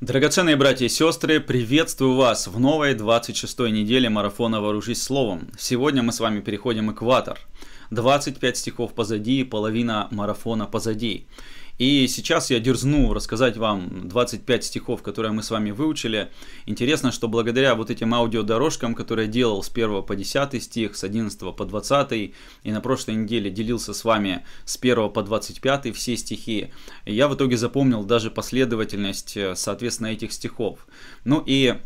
Драгоценные братья и сестры, приветствую вас в новой 26-й неделе марафона «Вооружись словом». Сегодня мы с вами переходим экватор. 25 стихов позади и половина марафона позади. И сейчас я дерзну рассказать вам 25 стихов, которые мы с вами выучили. Интересно, что благодаря вот этим аудиодорожкам, которые я делал с 1 по 10 стих, с 11 по 20, и на прошлой неделе делился с вами с 1 по 25 все стихи, я в итоге запомнил даже последовательность, э, соответственно, этих стихов. Ну и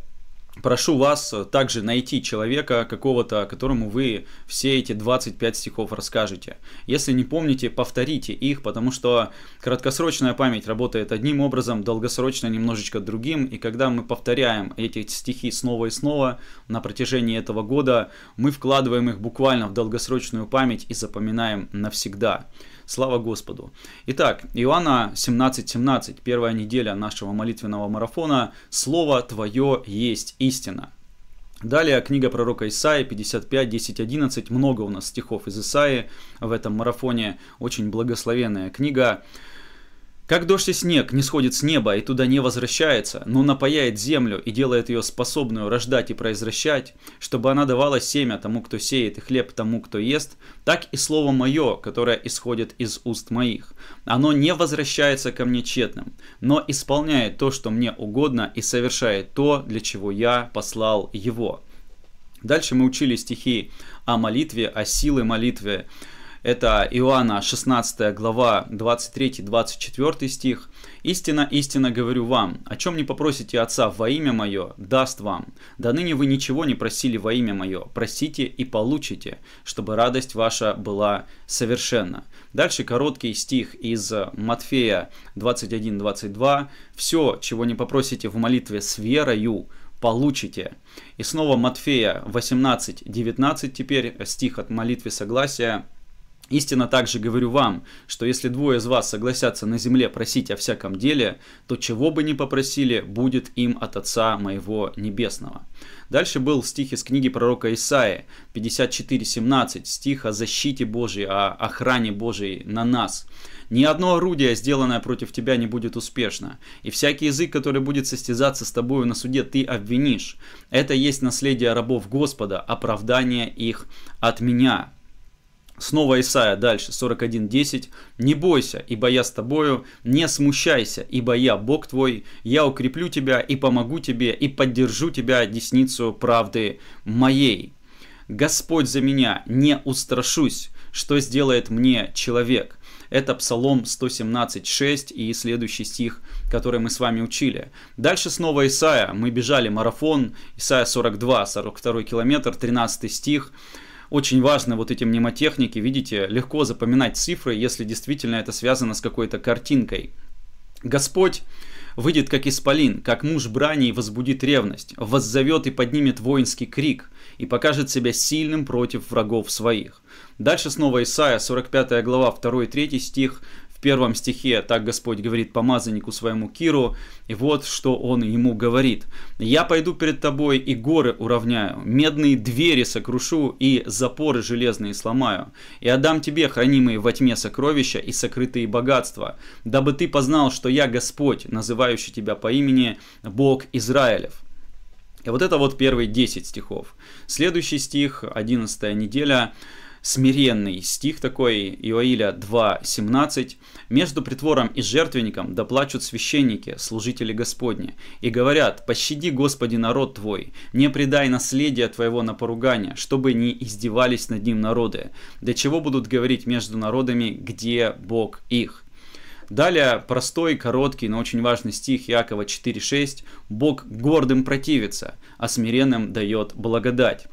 Прошу вас э, также найти человека какого-то, которому вы все эти 25 стихов расскажете. Если не помните, повторите их, потому что краткосрочная память работает одним образом, долгосрочно немножечко другим. И когда мы повторяем эти стихи снова и снова на протяжении этого года, мы вкладываем их буквально в долгосрочную память и запоминаем навсегда. Слава Господу! Итак, Иоанна 17:17, 17, первая неделя нашего молитвенного марафона «Слово Твое есть истина». Далее книга пророка Исаи 55, 10, 11. Много у нас стихов из Исаи в этом марафоне. Очень благословенная книга. Как дождь и снег не сходит с неба и туда не возвращается, но напаяет землю и делает ее способную рождать и произвращать, чтобы она давала семя тому, кто сеет, и хлеб тому, кто ест, так и слово мое, которое исходит из уст моих. Оно не возвращается ко мне тщетным, но исполняет то, что мне угодно, и совершает то, для чего я послал его». Дальше мы учили стихи о молитве, о силе молитвы, это Иоанна 16 глава 23-24 стих. «Истина, истина говорю вам, о чем не попросите Отца во имя Мое, даст вам. Да ныне вы ничего не просили во имя Мое, просите и получите, чтобы радость ваша была совершенна». Дальше короткий стих из Матфея 21-22. «Все, чего не попросите в молитве с верою, получите. И снова Матфея 18, 19 теперь, стих от молитвы согласия. Истинно также говорю вам, что если двое из вас согласятся на земле просить о всяком деле, то чего бы ни попросили, будет им от Отца моего Небесного. Дальше был стих из книги пророка Исаи 54.17, стих о защите Божьей, о охране Божьей на нас. «Ни одно орудие, сделанное против тебя, не будет успешно, и всякий язык, который будет состязаться с тобою на суде, ты обвинишь. Это есть наследие рабов Господа, оправдание их от меня». Снова Исаия, дальше, 41.10. «Не бойся, ибо я с тобою, не смущайся, ибо я Бог твой, я укреплю тебя и помогу тебе, и поддержу тебя десницу правды моей. Господь за меня, не устрашусь, что сделает мне человек». Это Псалом 117.6 и следующий стих, который мы с вами учили. Дальше снова Исаия. Мы бежали марафон. Исаия 42, 42 километр, 13 стих очень важно вот эти мнемотехники, видите, легко запоминать цифры, если действительно это связано с какой-то картинкой. Господь выйдет как исполин, как муж брани и возбудит ревность, воззовет и поднимет воинский крик и покажет себя сильным против врагов своих. Дальше снова Исаия, 45 глава, 2-3 стих первом стихе так Господь говорит помазаннику своему Киру, и вот что он ему говорит. «Я пойду перед тобой и горы уравняю, медные двери сокрушу и запоры железные сломаю, и отдам тебе хранимые во тьме сокровища и сокрытые богатства, дабы ты познал, что я Господь, называющий тебя по имени Бог Израилев». И вот это вот первые 10 стихов. Следующий стих, 11 неделя смиренный. Стих такой, Иоиля 2.17. «Между притвором и жертвенником доплачут священники, служители Господни, и говорят, пощади, Господи, народ Твой, не предай наследия Твоего на поругание, чтобы не издевались над ним народы, для чего будут говорить между народами, где Бог их». Далее простой, короткий, но очень важный стих Иакова 4.6. «Бог гордым противится, а смиренным дает благодать».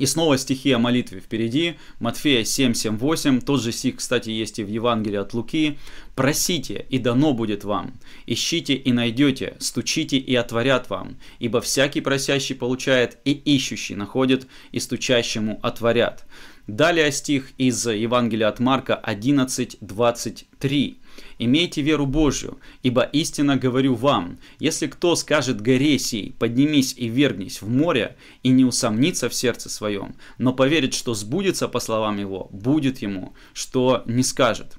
И снова стихия о молитве впереди. Матфея 7:78. Тот же стих, кстати, есть и в Евангелии от Луки. «Просите, и дано будет вам. Ищите, и найдете. Стучите, и отворят вам. Ибо всякий просящий получает, и ищущий находит, и стучащему отворят». Далее стих из Евангелия от Марка 11:23. «Имейте веру Божью, ибо истинно говорю вам, если кто скажет горе сей, поднимись и вернись в море, и не усомнится в сердце своем, но поверит, что сбудется по словам его, будет ему, что не скажет».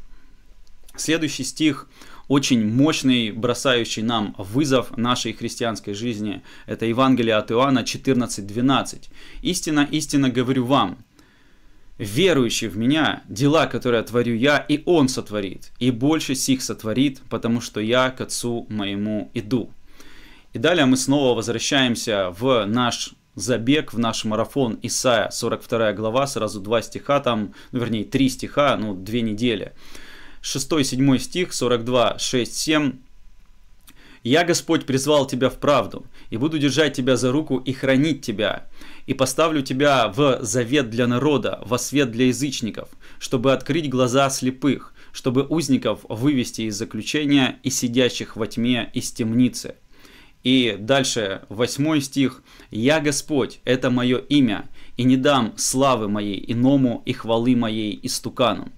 Следующий стих очень мощный, бросающий нам вызов нашей христианской жизни. Это Евангелие от Иоанна 14:12. «Истина, истинно говорю вам, верующий в меня, дела, которые творю я, и он сотворит, и больше сих сотворит, потому что я к Отцу моему иду». И далее мы снова возвращаемся в наш забег, в наш марафон Исаия, 42 глава, сразу два стиха там, ну, вернее, три стиха, ну, две недели. 6-7 стих, 42, 6-7. «Я, Господь, призвал тебя в правду, и буду держать тебя за руку и хранить тебя, и поставлю тебя в завет для народа, во свет для язычников, чтобы открыть глаза слепых, чтобы узников вывести из заключения и сидящих во тьме из темницы». И дальше, восьмой стих. «Я Господь, это мое имя, и не дам славы моей иному и хвалы моей истуканам».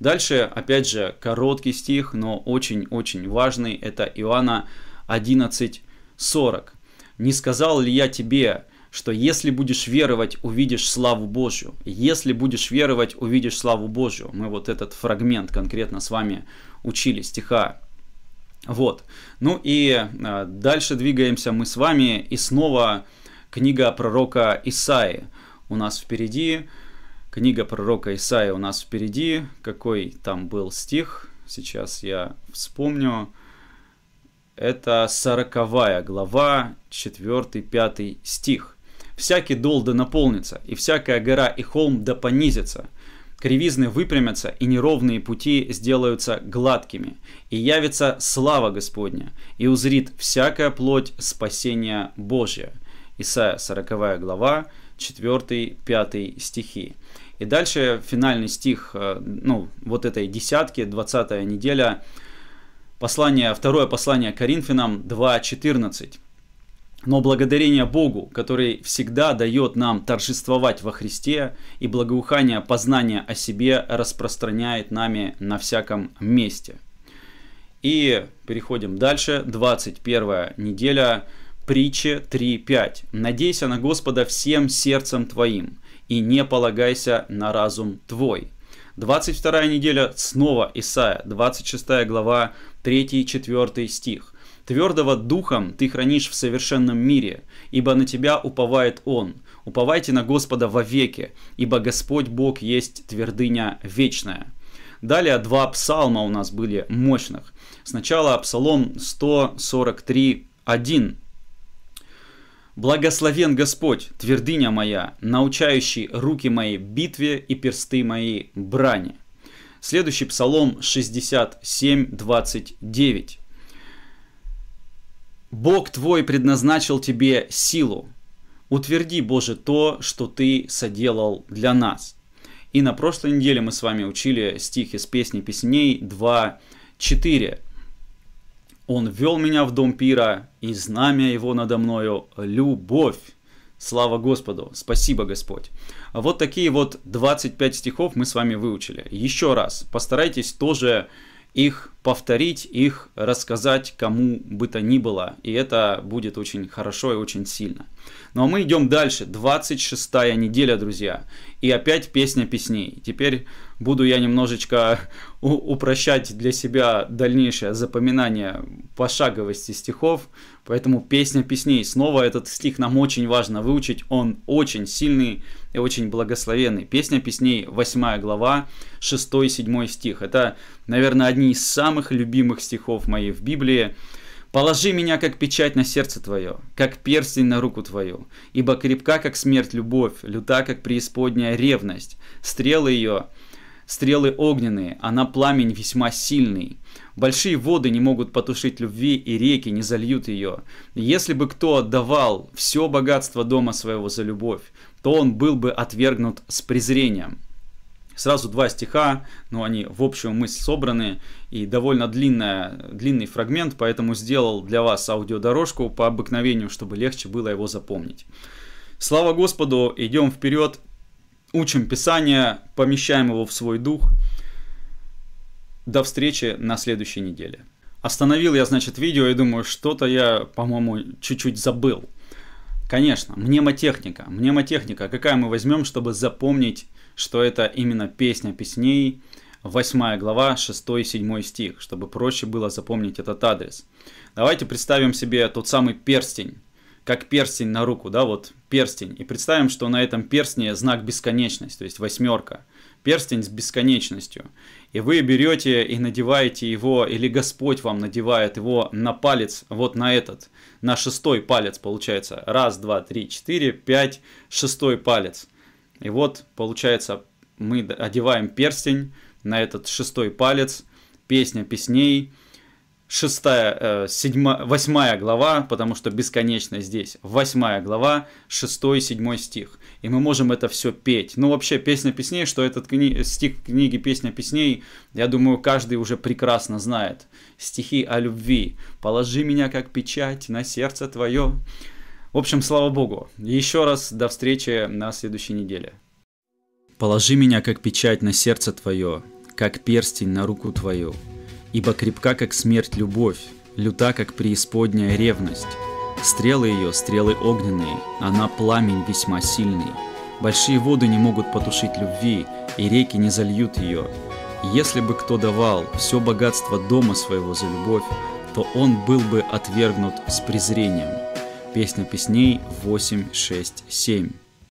Дальше, опять же, короткий стих, но очень-очень важный. Это Иоанна 11.40. «Не сказал ли я тебе, что если будешь веровать, увидишь славу Божью. Если будешь веровать, увидишь славу Божью. Мы вот этот фрагмент конкретно с вами учили, стиха. Вот. Ну и э, дальше двигаемся мы с вами. И снова книга пророка Исаи у нас впереди. Книга пророка Исаи у нас впереди. Какой там был стих? Сейчас я вспомню. Это сороковая глава, 4-5 стих. Всякий дол да наполнится, и всякая гора и холм да понизится. Кривизны выпрямятся, и неровные пути сделаются гладкими, и явится слава Господня, и узрит всякая плоть спасения Божия». Исайя 40 глава, 4-5 стихи. И дальше финальный стих, э, ну, вот этой десятки, 20 неделя, послание, второе послание Коринфянам 2.14. Но благодарение Богу, который всегда дает нам торжествовать во Христе, и благоухание познания о себе распространяет нами на всяком месте. И переходим дальше. 21 неделя, притча 3.5. «Надейся на Господа всем сердцем твоим, и не полагайся на разум твой». 22 неделя, снова Исаия, 26 глава, 3-4 стих. Твердого духом ты хранишь в совершенном мире, ибо на тебя уповает Он. Уповайте на Господа вовеки, ибо Господь Бог есть твердыня вечная». Далее два псалма у нас были мощных. Сначала псалом 143:1. «Благословен Господь, твердыня моя, научающий руки мои битве и персты мои брани». Следующий псалом 67:29. Бог твой предназначил тебе силу. Утверди, Боже, то, что ты соделал для нас. И на прошлой неделе мы с вами учили стих из песни песней 2.4. Он вел меня в дом пира, и знамя его надо мною – любовь. Слава Господу! Спасибо, Господь! Вот такие вот 25 стихов мы с вами выучили. Еще раз, постарайтесь тоже их повторить, их рассказать кому бы то ни было. И это будет очень хорошо и очень сильно. Ну а мы идем дальше. 26 неделя, друзья. И опять песня песней. Теперь буду я немножечко упрощать для себя дальнейшее запоминание пошаговости стихов. Поэтому песня песней. Снова этот стих нам очень важно выучить. Он очень сильный и очень благословенный. Песня песней, 8 глава, 6-7 стих. Это, наверное, одни из самых любимых стихов моих в Библии. Положи меня, как печать на сердце твое, как перстень на руку твою, ибо крепка, как смерть, любовь, люта, как преисподняя ревность, стрелы ее Стрелы огненные, она пламень весьма сильный. Большие воды не могут потушить любви, и реки не зальют ее. Если бы кто отдавал все богатство дома своего за любовь, то он был бы отвергнут с презрением. Сразу два стиха, но они в общую мысль собраны, и довольно длинная, длинный фрагмент, поэтому сделал для вас аудиодорожку по обыкновению, чтобы легче было его запомнить. Слава Господу, идем вперед, учим Писание, помещаем его в свой дух. До встречи на следующей неделе. Остановил я, значит, видео и думаю, что-то я, по-моему, чуть-чуть забыл. Конечно, мнемотехника. Мнемотехника, какая мы возьмем, чтобы запомнить, что это именно песня песней, 8 глава, 6-7 стих, чтобы проще было запомнить этот адрес. Давайте представим себе тот самый перстень, как перстень на руку, да, вот перстень. И представим, что на этом перстне знак бесконечность, то есть восьмерка. Перстень с бесконечностью. И вы берете и надеваете его, или Господь вам надевает его на палец, вот на этот, на шестой палец получается. Раз, два, три, четыре, пять, шестой палец. И вот получается мы одеваем перстень на этот шестой палец, песня песней – шестая, э, седьмая, восьмая глава, потому что бесконечно здесь, восьмая глава, шестой, седьмой стих. И мы можем это все петь. Ну, вообще, песня песней, что этот кни... стих книги «Песня песней», я думаю, каждый уже прекрасно знает. Стихи о любви. «Положи меня, как печать, на сердце твое». В общем, слава богу. Еще раз до встречи на следующей неделе. «Положи меня, как печать, на сердце твое, как перстень на руку твою». Ибо крепка, как смерть, любовь, люта, как преисподняя ревность. Стрелы ее, стрелы огненные, она пламень весьма сильный. Большие воды не могут потушить любви, и реки не зальют ее. Если бы кто давал все богатство дома своего за любовь, то он был бы отвергнут с презрением. Песня песней 867.